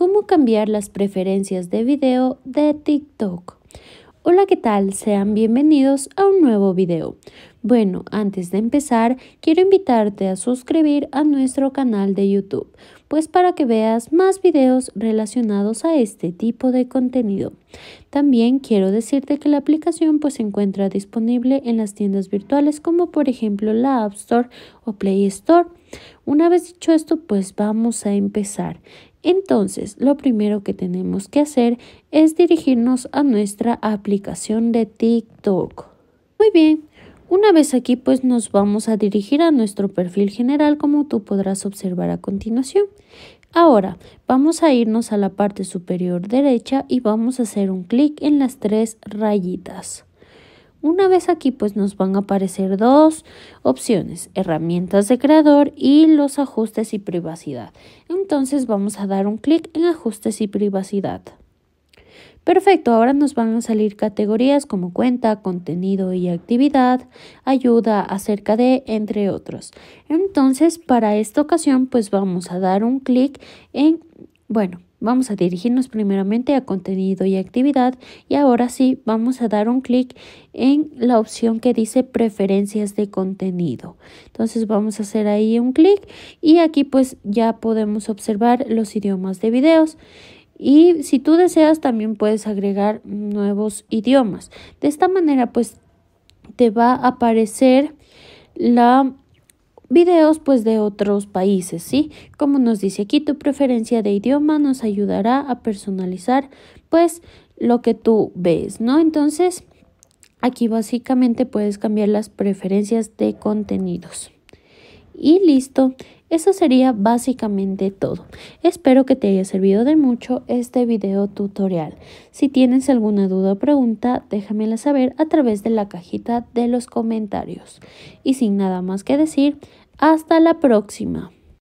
cómo cambiar las preferencias de video de TikTok. Hola, ¿qué tal? Sean bienvenidos a un nuevo video. Bueno, antes de empezar, quiero invitarte a suscribir a nuestro canal de YouTube, pues para que veas más videos relacionados a este tipo de contenido. También quiero decirte que la aplicación pues se encuentra disponible en las tiendas virtuales como por ejemplo la App Store o Play Store. Una vez dicho esto, pues vamos a empezar. Entonces, lo primero que tenemos que hacer es dirigirnos a nuestra aplicación de TikTok. Muy bien, una vez aquí pues nos vamos a dirigir a nuestro perfil general como tú podrás observar a continuación. Ahora vamos a irnos a la parte superior derecha y vamos a hacer un clic en las tres rayitas. Una vez aquí, pues nos van a aparecer dos opciones, herramientas de creador y los ajustes y privacidad. Entonces vamos a dar un clic en ajustes y privacidad. Perfecto, ahora nos van a salir categorías como cuenta, contenido y actividad, ayuda acerca de, entre otros. Entonces, para esta ocasión, pues vamos a dar un clic en, bueno, Vamos a dirigirnos primeramente a contenido y actividad y ahora sí vamos a dar un clic en la opción que dice preferencias de contenido. Entonces vamos a hacer ahí un clic y aquí pues ya podemos observar los idiomas de videos. Y si tú deseas también puedes agregar nuevos idiomas. De esta manera pues te va a aparecer la videos pues de otros países, ¿sí? Como nos dice aquí, tu preferencia de idioma nos ayudará a personalizar pues lo que tú ves, ¿no? Entonces, aquí básicamente puedes cambiar las preferencias de contenidos. Y listo, eso sería básicamente todo. Espero que te haya servido de mucho este video tutorial. Si tienes alguna duda o pregunta, déjamela saber a través de la cajita de los comentarios. Y sin nada más que decir, hasta la próxima.